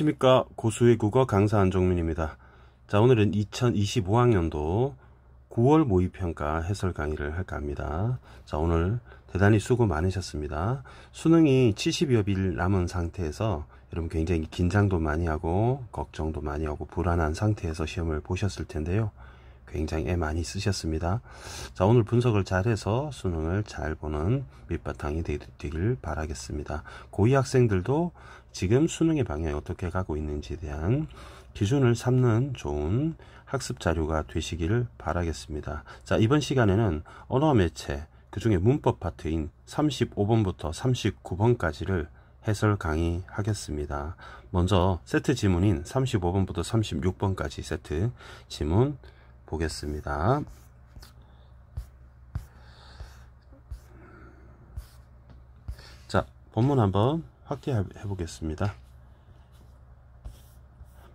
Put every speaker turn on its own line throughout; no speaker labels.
안녕하십니까 고수의 국어 강사 안정민입니다 자 오늘은 2025학년도 9월 모의평가 해설 강의를 할까 합니다 자 오늘 대단히 수고 많으셨습니다 수능이 70여일 남은 상태에서 여러분 굉장히 긴장도 많이 하고 걱정도 많이 하고 불안한 상태에서 시험을 보셨을 텐데요 굉장히 애 많이 쓰셨습니다 자 오늘 분석을 잘해서 수능을 잘 보는 밑바탕이 되길 바라겠습니다 고위 학생들도 지금 수능의 방향이 어떻게 가고 있는지에 대한 기준을 삼는 좋은 학습 자료가 되시기를 바라겠습니다. 자, 이번 시간에는 언어 매체, 그 중에 문법 파트인 35번부터 39번까지를 해설 강의하겠습니다. 먼저 세트 지문인 35번부터 36번까지 세트 지문 보겠습니다. 자, 본문 한번 확대해 보겠습니다.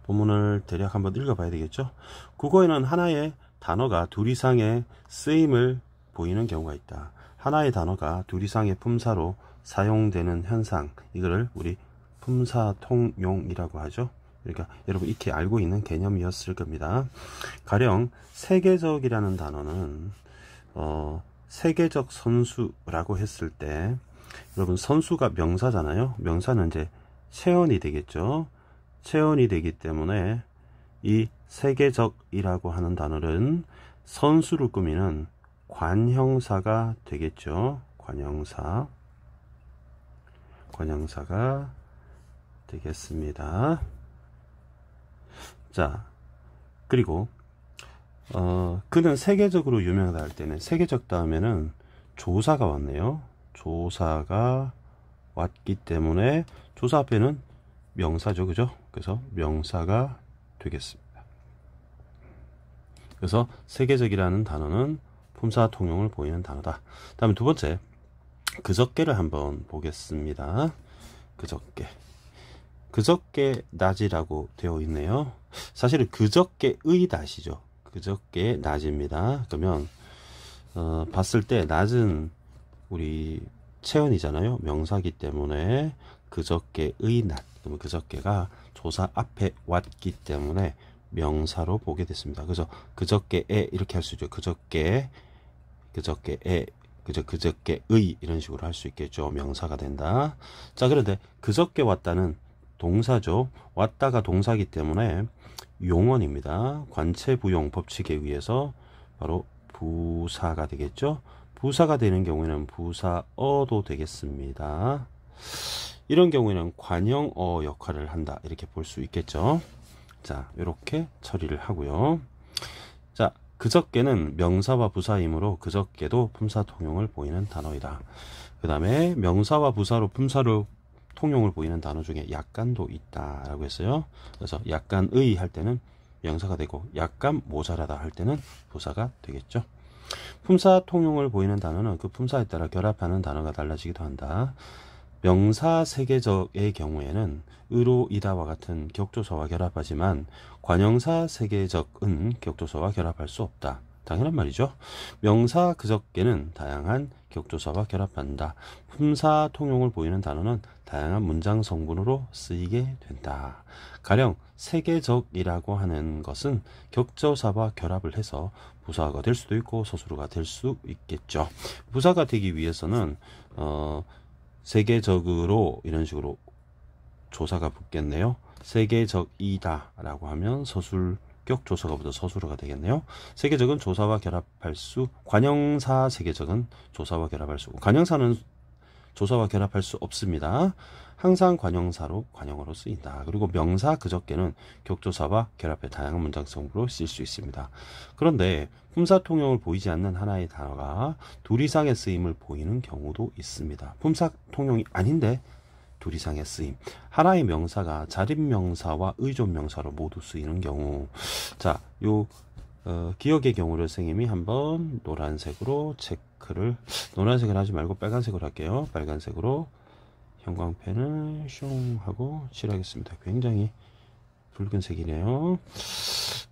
본문을 대략 한번 읽어봐야 되겠죠. 국어에는 하나의 단어가 둘 이상의 쓰임을 보이는 경우가 있다. 하나의 단어가 둘 이상의 품사로 사용되는 현상, 이거를 우리 품사통용이라고 하죠. 그러니까 여러분 익히 알고 있는 개념이었을 겁니다. 가령 세계적이라는 단어는 어, 세계적 선수라고 했을 때 여러분 선수가 명사잖아요. 명사는 이제 체온이 되겠죠. 체온이 되기 때문에 이 세계적이라고 하는 단어는 선수를 꾸미는 관형사가 되겠죠. 관형사. 관형사가 되겠습니다. 자, 그리고 어, 그는 세계적으로 유명하다 할 때는 세계적 다음에는 조사가 왔네요. 조사가 왔기 때문에 조사 앞에는 명사죠 그죠 그래서 명사가 되겠습니다 그래서 세계적이라는 단어는 품사 통용을 보이는 단어다 다음에 두 번째 그저께를 한번 보겠습니다 그저께 그저께 낮이라고 되어 있네요 사실은 그저께의 낮이죠 그저께 낮입니다 그러면 어, 봤을 때 낮은 우리 체언이잖아요. 명사기 때문에 그저께의 낮, 그저께가 조사 앞에 왔기 때문에 명사로 보게 됐습니다. 그래서 그저께에 이렇게 할 수 있죠. 그저께, 그저께에, 그저 그저께의 이런 식으로 할 수 있겠죠. 명사가 된다. 자, 그런데 그저께 왔다는 동사죠. 왔다가 동사기 때문에 용언입니다. 관체부용 법칙에 의해서 바로 부사가 되겠죠. 부사가 되는 경우에는 부사어도 되겠습니다. 이런 경우에는 관형어 역할을 한다. 이렇게 볼 수 있겠죠. 자, 이렇게 처리를 하고요. 자, 그저께는 명사와 부사이므로 그저께도 품사 통용을 보이는 단어이다. 그 다음에 명사와 부사로 품사로 통용을 보이는 단어 중에 약간도 있다라고 했어요. 그래서 약간의 할 때는 명사가 되고 약간 모자라다 할 때는 부사가 되겠죠. 품사 통용을 보이는 단어는 그 품사에 따라 결합하는 단어가 달라지기도 한다. 명사 세계적의 경우에는 의로 이다와 같은 격조서와 결합하지만 관형사 세계적은 격조서와 결합할 수 없다. 당연한 말이죠. 명사 그저께는 다양한 격조사와 결합한다. 품사 통용을 보이는 단어는 다양한 문장 성분으로 쓰이게 된다. 가령 세계적이라고 하는 것은 격조사와 결합을 해서 부사가 될 수도 있고 서술어가 될 수 있겠죠. 부사가 되기 위해서는 어, 세계적으로 이런 식으로 조사가 붙겠네요. 세계적이다 라고 하면 서술 합격 조사가보다 서술어가 되겠네요. 세계적은 조사와 결합할 수, 관형사 세계적은 조사와 결합할 수, 관형사는 조사와 결합할 수 없습니다. 항상 관형사로 관형어로 쓰인다. 그리고 명사 그저께는 격조사와 결합해 다양한 문장성으로 쓸 수 있습니다. 그런데 품사 통용을 보이지 않는 하나의 단어가 둘 이상의 쓰임을 보이는 경우도 있습니다. 품사 통용이 아닌데 둘 이상의 쓰임. 하나의 명사가 자립명사와 의존명사로 모두 쓰이는 경우. 자, 요, 어, 기억의 경우를 선생님이 한번 노란색으로 체크를, 노란색을 하지 말고 빨간색으로 할게요. 빨간색으로 형광펜을 슝 하고 칠하겠습니다. 굉장히 붉은색이네요.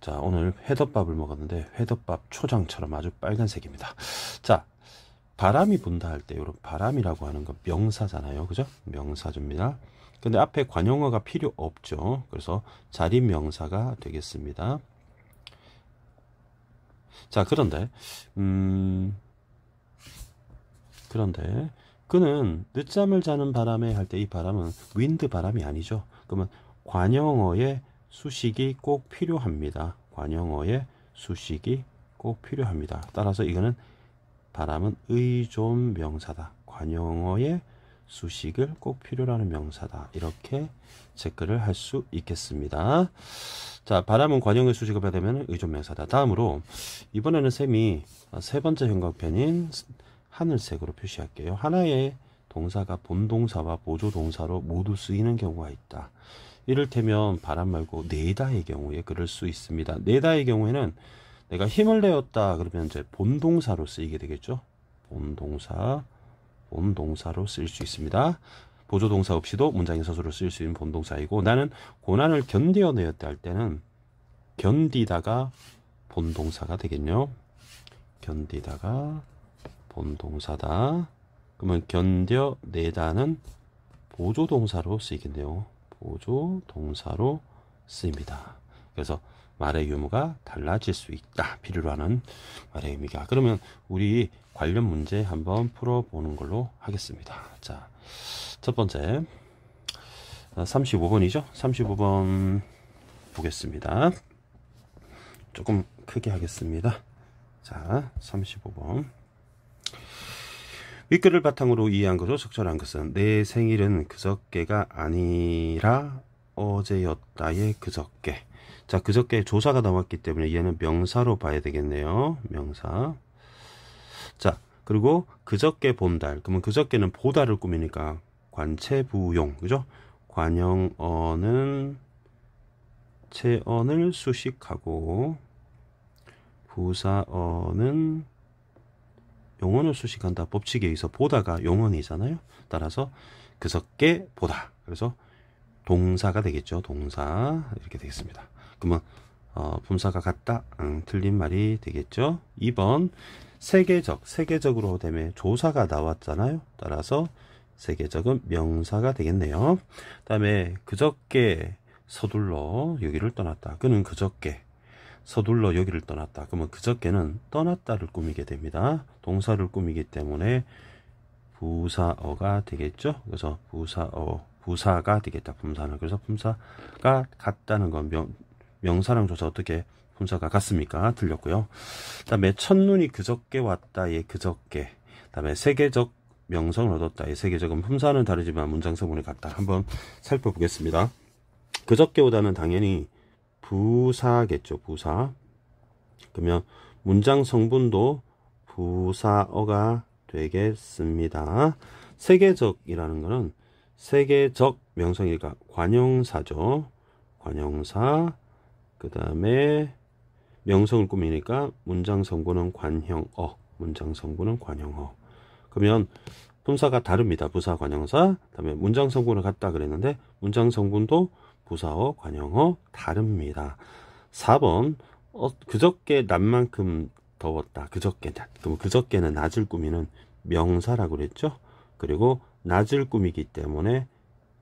자, 오늘 회덮밥을 먹었는데 회덮밥 초장처럼 아주 빨간색입니다. 자, 바람이 분다 할때 여러분 바람이라고 하는 건 명사잖아요. 그죠? 명사줍니다 근데 앞에 관용어가 필요 없죠. 그래서 자리 명사가 되겠습니다. 자, 그런데 음 그런데 그는 늦잠을 자는 바람에 할 때 이 바람은 윈드 바람이 아니죠. 그러면 관용어의 수식이 꼭 필요합니다. 관용어의 수식이 꼭 필요합니다. 따라서 이거는 바람은 의존 명사다. 관용어의 수식을 꼭 필요로 하는 명사다. 이렇게 체크를 할 수 있겠습니다. 자, 바람은 관용의 수식을 받으면 의존 명사다. 다음으로 이번에는 쌤이 세 번째 형광펜인 하늘색으로 표시할게요. 하나의 동사가 본동사와 보조동사로 모두 쓰이는 경우가 있다. 이를테면 바람 말고 네다의 경우에 그럴 수 있습니다. 네다의 경우에는 내가 힘을 내었다 그러면 이제 본동사로 쓰이게 되겠죠. 본동사, 본동사로 쓸 수 있습니다. 보조동사 없이도 문장의 서술을 쓸수 있는 본동사이고 나는 고난을 견뎌내었다 할 때는 견디다가 본동사가 되겠네요. 견디다가 본동사다. 그러면 견뎌내다는 보조동사로 쓰이겠네요. 보조동사로 쓰입니다. 그래서 말의 유무가 달라질 수 있다. 필요로 하는 말의 의미가. 그러면 우리 관련 문제 한번 풀어보는 걸로 하겠습니다. 자, 첫 번째. 35번이죠? 아, 35번 보겠습니다. 조금 크게 하겠습니다. 자, 35번. 윗글을 바탕으로 이해한 것으로 적절한 것은 내 생일은 그저께가 아니라 어제였다의 그저께. 자, 그저께 조사가 나왔기 때문에 얘는 명사로 봐야 되겠네요. 명사. 자, 그리고 그저께 본달 그러면 그저께는 보다를 꾸미니까 관체부용. 그죠? 관영어는 체언을 수식하고 부사어는 용언을 수식한다. 법칙에 의해서 보다가 용언이잖아요. 따라서 그저께 보다. 그래서 동사가 되겠죠. 동사 이렇게 되겠습니다. 그러면 어, 분사가 같다 응, 틀린 말이 되겠죠 2번 세계적 세계적으로 되면 조사가 나왔잖아요 따라서 세계적은 명사가 되겠네요 그 다음에 그저께 서둘러 여기를 떠났다 그는 그저께 서둘러 여기를 떠났다 그러면 그저께는 떠났다를 꾸미게 됩니다 동사를 꾸미기 때문에 부사어가 되겠죠 그래서 부사어 부사가 되겠다 품사는 그래서 품사가 같다는 건 명, 명사랑 조사 어떻게 분사가 갔습니까 들렸고요. 다음에 첫눈이 그저께 왔다의 예, 그저께 다음에 세계적 명성을 얻었다의 예, 세계적은 품사는 다르지만 문장 성분이 갔다 한번 살펴보겠습니다. 그저께 오다는 당연히 부사겠죠. 부사. 그러면 문장 성분도 부사어가 되겠습니다. 세계적이라는 것은 세계적 명성일까 관용사죠. 관용사 그 다음에 명성을 꾸미니까 문장 성고는 관형어 문장 성고는 관형어 그러면 품사가 다릅니다 부사 관형사 다음에 문장 성분을 갖다 그랬는데 문장 성분도 부사어 관형어 다릅니다 4번 어, 그저께 낮만큼 더웠다 그저께 낮 그럼 그저께는 낮을 꾸미는 명사라고 그랬죠 그리고 낮을 꾸미기 때문에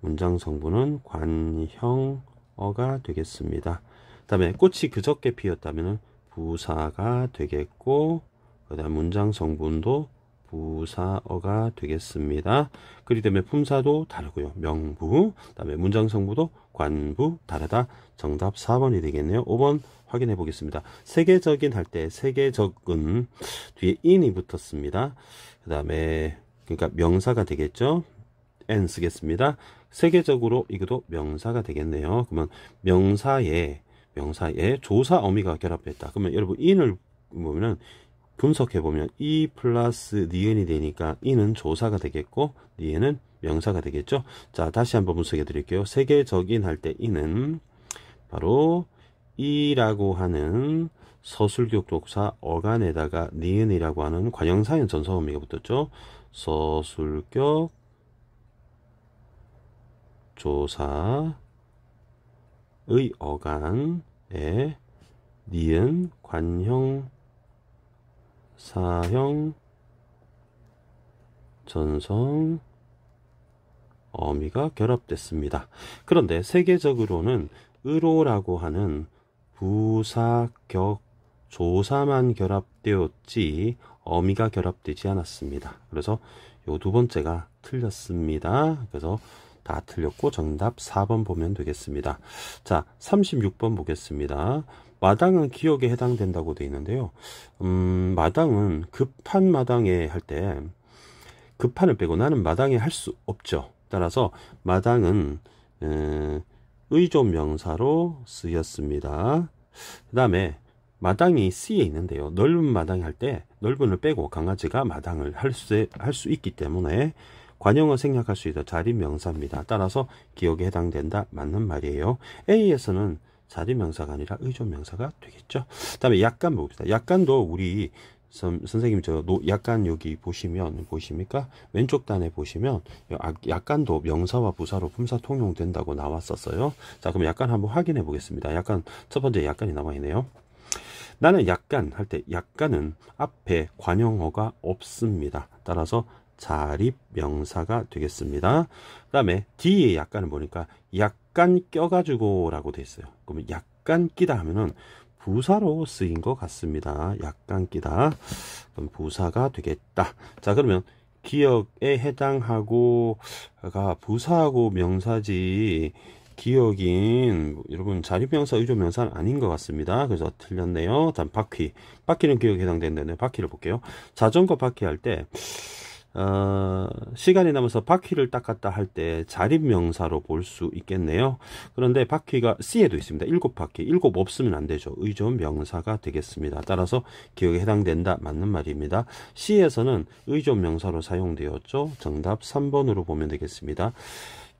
문장 성분은 관형어가 되겠습니다 다음에 꽃이 그저께 피었다면 부사가 되겠고 그 다음 문장 성분도 부사어가 되겠습니다. 그리 때문에 품사도 다르고요. 명부, 다음에 문장 성부도 관부 다르다. 정답 4번이 되겠네요. 5번 확인해 보겠습니다. 세계적인 할 때 세계적은 뒤에 인이 붙었습니다. 그 다음에 그러니까 명사가 되겠죠. n 쓰겠습니다. 세계적으로 이것도 명사가 되겠네요. 그러면 명사에 명사에 조사 어미가 결합됐다. 그러면 여러분 인을 보면 분석해 보면 이 e 플러스 니은이 되니까 이는 조사가 되겠고 니은은 명사가 되겠죠. 자 다시 한번 분석해 드릴게요. 세계적인 할 때 이는 바로 이라고 하는 서술격 독사 어간에다가 니은이라고 하는 관형사인 전사 어미가 붙었죠. 서술격 조사 의 어간에 니은 관형 사형 전성 어미가 결합됐습니다. 그런데 세계적으로는 의로라고 하는 부사격 조사만 결합되었지 어미가 결합되지 않았습니다. 그래서 요 두 번째가 틀렸습니다. 그래서 다 틀렸고 정답 4번 보면 되겠습니다. 자 36번 보겠습니다. 마당은 기억에 해당된다고 되어 있는데요. 음, 마당은 급한 마당에 할 때 급한을 빼고 나는 마당에 할 수 없죠. 따라서 마당은 음, 의존 명사로 쓰였습니다. 그 다음에 마당이 C에 있는데요. 넓은 마당 할때 넓은을 빼고 강아지가 마당을 할 수 할수 할수 있기 때문에 관용은 생략할 수 있다. 자리명사입니다. 따라서 기억에 해당된다. 맞는 말이에요. A에서는 자리명사가 아니라 의존명사가 되겠죠. 그 다음에 약간 봅시다. 약간도 우리 선, 선생님 저 노, 약간 여기 보시면 보십니까 왼쪽 단에 보시면 아, 약간도 명사와 부사로 품사 통용된다고 나왔었어요 자 그럼 약간 한번 확인해 보겠습니다 약간 첫 번째 약간이 남아 있네요 나는 약간 할 때 약간은 앞에 관용어가 없습니다 따라서 자립 명사가 되겠습니다. 그 다음에 뒤에 약간을 보니까 약간 껴가지고 라고 돼 있어요. 그러면 약간 끼다 하면은 부사로 쓰인 것 같습니다. 약간 끼다. 그럼 부사가 되겠다. 자, 그러면 기억에 해당하고가 부사하고 명사지 기억인 뭐 여러분 자립명사 의존명사는 아닌 것 같습니다. 그래서 틀렸네요. 다음 바퀴. 바퀴는 기억에 해당되는데 바퀴를 볼게요. 자전거 바퀴 할때 어, 시간이 남아서 바퀴를 닦았다 할 때 자립명사로 볼 수 있겠네요. 그런데 바퀴가 C에도 있습니다. 일곱 바퀴. 일곱 없으면 안 되죠. 의존 명사가 되겠습니다. 따라서 기억에 해당된다. 맞는 말입니다. C에서는 의존 명사로 사용되었죠. 정답 3번으로 보면 되겠습니다.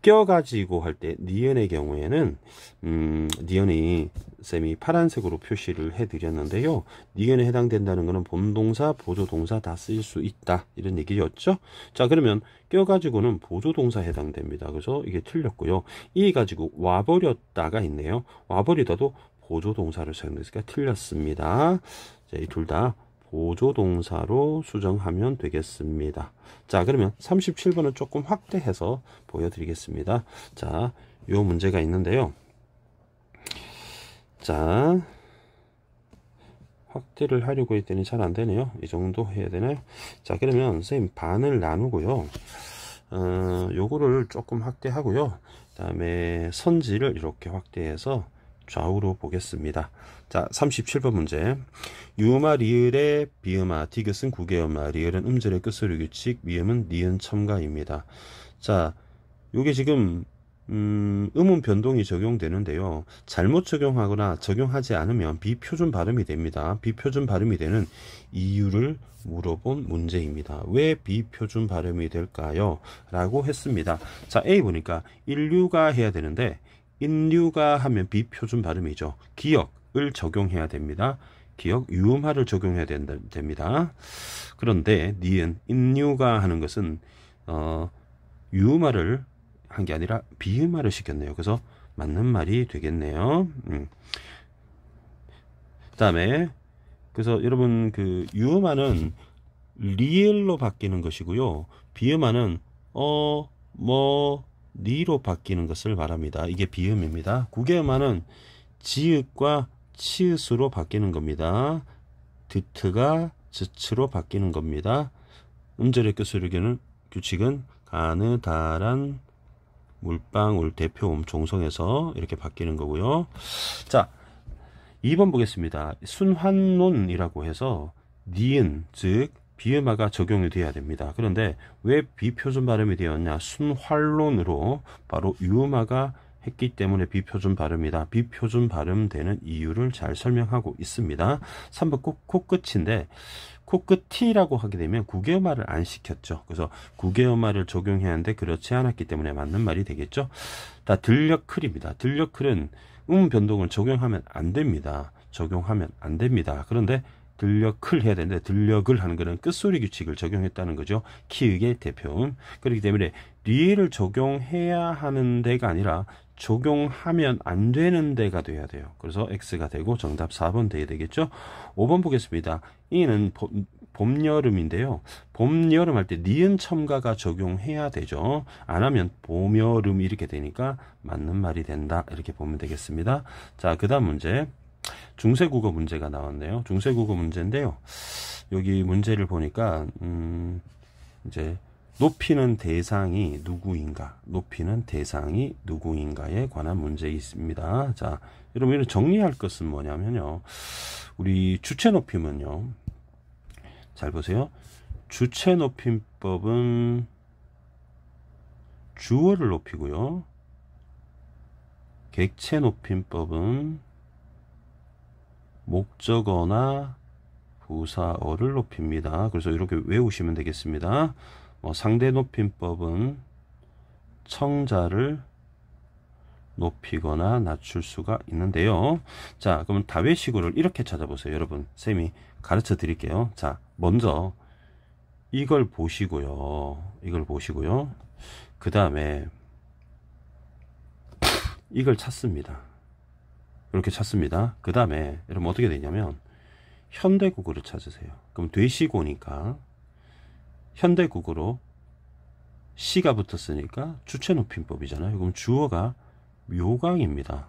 껴가지고 할 때 니은의 경우에는 음, 니은이 쌤이 파란색으로 표시를 해드렸는데요. 니은에 해당된다는 것은 본동사, 보조동사 다 쓰일 수 있다. 이런 얘기였죠. 자 그러면 껴가지고는 보조동사 해당됩니다. 그래서 이게 틀렸고요. 이 가지고 와버렸다가 있네요. 와버리다도 보조동사를 사용했으니까 틀렸습니다. 자, 이둘다 보조 동사로 수정하면 되겠습니다. 자, 그러면 37번을 조금 확대해서 보여드리겠습니다. 자, 요 문제가 있는데요. 자, 확대를 하려고 했더니 잘 안되네요 이 정도 해야 되나요 자 그러면 선생님 반을 나누고요 어, 요거를 조금 확대하고요 그 다음에 선지를 이렇게 확대해서 좌우로 보겠습니다. 자, 37번 문제. 유음아 리을의 비음아, 디귿은 구개음아, 리을은 음절의 끝소리 규칙, 미음은 니은 첨가입니다. 자, 요게 지금 음, 음운 변동이 적용되는데요. 잘못 적용하거나 적용하지 않으면 비표준 발음이 됩니다. 비표준 발음이 되는 이유를 물어본 문제입니다. 왜 비표준 발음이 될까요? 라고 했습니다. 자, A 보니까 인류가 해야 되는데 인류가 하면 비표준 발음이죠. 기억을 적용해야 됩니다. 기억 유음화를 적용해야 된다, 됩니다. 그런데 니은 인류가 하는 것은 어, 유음화를 한 게 아니라 비음화를 시켰네요. 그래서 맞는 말이 되겠네요. 음. 그다음에 그래서 여러분 그 유음화는 리을로 바뀌는 것이고요. 비음화는 어, 뭐, 리로 바뀌는 것을 말합니다. 이게 비음입니다. 구개음화는 지읒과 치읒으로 바뀌는 겁니다. 드트가 즈츠로 바뀌는 겁니다. 음절의 교수력에는 규칙은 가느다란 물방울 대표음 종성에서 이렇게 바뀌는 거고요. 자, 2번 보겠습니다. 순환론이라고 해서 니은 즉 비음화가 적용이 돼야 됩니다. 그런데 왜 비표준 발음이 되었냐? 순활론으로 바로 유음화가 했기 때문에 비표준 발음이다. 비표준 발음되는 이유를 잘 설명하고 있습니다. 3번 코, 끝인데 코끝이라고 하게 되면 구개음화를 안 시켰죠. 그래서 구개음화를 적용해야 하는데 그렇지 않았기 때문에 맞는 말이 되겠죠. 다 들려클입니다. 들려클은 음 변동을 적용하면 안 됩니다. 적용하면 안 됩니다. 그런데 들녘을 해야 되는데 들녘을 하는 거는 끝소리 규칙을 적용했다는 거죠. 키읔의 대표음. 그렇기 때문에 리 뒤를 적용해야 하는 데가 아니라 적용하면 안 되는 데가 돼야 돼요. 그래서 x가 되고 정답 4번 돼야 되겠죠. 5번 보겠습니다. 이는 봄 여름인데요. 봄, 여름 할때 니은 첨가가 적용해야 되죠. 안 하면 봄, 여름 이렇게 되니까 맞는 말이 된다. 이렇게 보면 되겠습니다. 자, 그 다음 문제. 중세국어 문제가 나왔네요. 중세국어 문제인데요. 여기 문제를 보니까 음 이제 높이는 대상이 누구인가, 높이는 대상이 누구인가에 관한 문제 있습니다. 자, 여러분 정리할 것은 뭐냐면요. 우리 주체 높임은요. 잘 보세요. 주체 높임법은 주어를 높이고요. 객체 높임법은 목적어나 부사어를 높입니다. 그래서 이렇게 외우시면 되겠습니다. 뭐 상대 높임법은 청자를 높이거나 낮출 수가 있는데요. 자, 그러면 다외식으로 이렇게 찾아보세요. 여러분, 쌤이 가르쳐 드릴게요. 자, 먼저 이걸 보시고요. 이걸 보시고요. 그 다음에 이걸 찾습니다. 이렇게 찾습니다. 그 다음에 여러분 어떻게 되냐면 현대국어를 찾으세요. 그럼 되시고니까 현대국어로 시가 붙었으니까 주체 높임법이잖아요. 그럼 주어가 묘강입니다.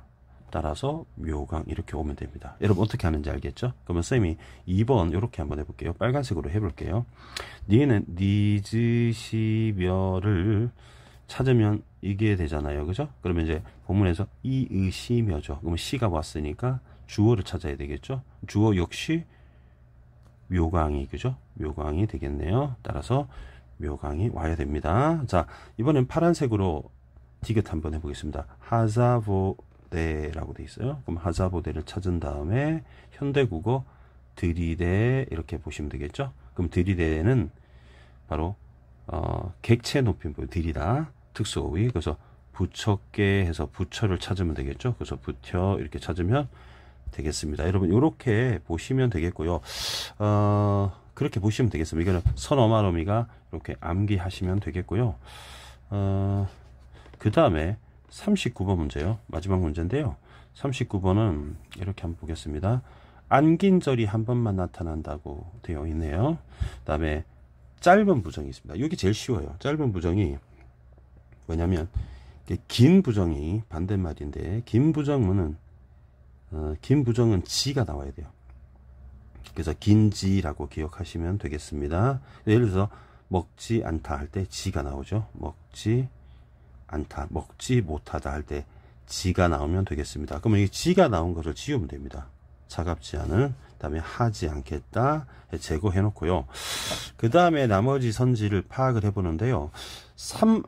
따라서 묘강 이렇게 오면 됩니다. 여러분 어떻게 하는지 알겠죠? 그러면 선생님이 2번 이렇게 한번 해볼게요. 빨간색으로 해볼게요. 니는 니즈시며를 찾으면 이게 되잖아요. 그죠? 그러면 이제 본문에서 이의시며죠. 그럼 시가 왔으니까 주어를 찾아야 되겠죠? 주어 역시 묘강이, 그죠? 묘강이 되겠네요. 따라서 묘강이 와야 됩니다. 자, 이번엔 파란색으로 디귿 한번 해보겠습니다. 하자보대라고 돼 있어요. 그럼 하자보대를 찾은 다음에 현대국어 드리대 이렇게 보시면 되겠죠? 그럼 드리대는 바로 어, 객체 높임표 들이다 특수호위 그래서 부처께 해서 부처를 찾으면 되겠죠 그래서 부처 이렇게 찾으면 되겠습니다 여러분 이렇게 보시면 되겠고요 어, 그렇게 보시면 되겠습니다 이거는 선어마노미가 이렇게 암기하시면 되겠고요 어, 그 다음에 39번 문제요 마지막 문제인데요 39번은 이렇게 한번 보겠습니다 안긴절이 한 번만 나타난다고 되어 있네요 그 다음에 짧은 부정이 있습니다. 이게 제일 쉬워요. 짧은 부정이 왜냐하면 긴 부정이 반대말인데 긴 부정문은 어, 긴 부정은 지가 나와야 돼요. 그래서 긴지라고 기억하시면 되겠습니다. 예를 들어서 먹지 않다 할 때 지가 나오죠. 먹지 않다, 먹지 못하다 할 때 지가 나오면 되겠습니다. 그러면 이 지가 나온 것을 지우면 됩니다. 차갑지 않은 다음에 하지 않겠다 제거해 놓고요 그 다음에 나머지 선지를 파악을 해 보는데요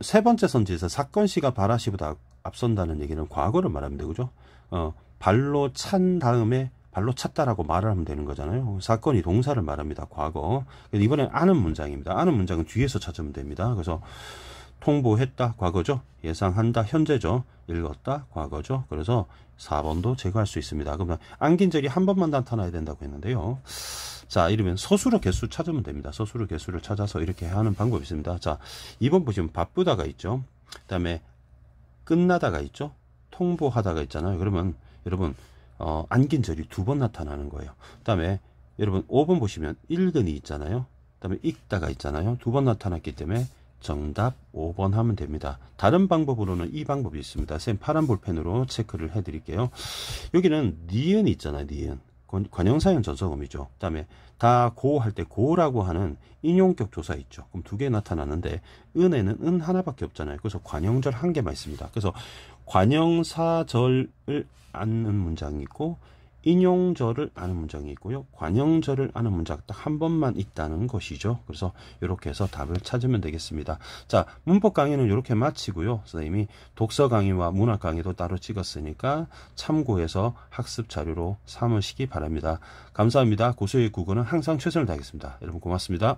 세 번째 선지에서 사건 시가 바라 시보다 앞선다는 얘기는 과거를 말하면되죠 어, 발로 찬 다음에 발로 찼다라고 말을 하면 되는 거잖아요. 사건이 동사를 말합니다. 과거. 이번엔 아는 문장입니다. 아는 문장은 뒤에서 찾으면 됩니다. 그래서 홍보했다 과거죠. 예상한다 현재죠. 읽었다 과거죠. 그래서 4번도 제거할 수 있습니다. 그러면 안긴 적이 한 번만 나타나야 된다고 했는데요. 자 이러면 서술어 개수 찾으면 됩니다. 서술어 개수를 찾아서 이렇게 하는 방법이 있습니다. 자 2번 보시면 바쁘다가 있죠. 그 다음에 끝나다가 있죠. 통보하다가 있잖아요. 그러면 여러분 어, 안긴 절이 두 번 나타나는 거예요. 그 다음에 여러분 5번 보시면 읽은이 있잖아요. 그 다음에 읽다가 있잖아요. 두 번 나타났기 때문에 정답 5번 하면 됩니다. 다른 방법으로는 이 방법이 있습니다. 쌤 파란 볼펜으로 체크를 해드릴게요. 여기는 니은 있잖아요. 니은. 관용사형 전서음이죠. 그 다음에 다 고 할 때 고라고 하는 인용격 조사 있죠. 그럼 두 개 나타나는데 은에는 은 하나밖에 없잖아요. 그래서 관용절한 개만 있습니다. 그래서 관용사절을 않는 문장이 있고 인용절을 아는 문장이 있고요. 관용절을 아는 문장 딱 한 번만 있다는 것이죠. 그래서 이렇게 해서 답을 찾으면 되겠습니다. 자, 문법 강의는 이렇게 마치고요. 선생님이 독서 강의와 문학 강의도 따로 찍었으니까 참고해서 학습 자료로 삼으시기 바랍니다. 감사합니다. 고수의 국어는 항상 최선을 다하겠습니다. 여러분 고맙습니다.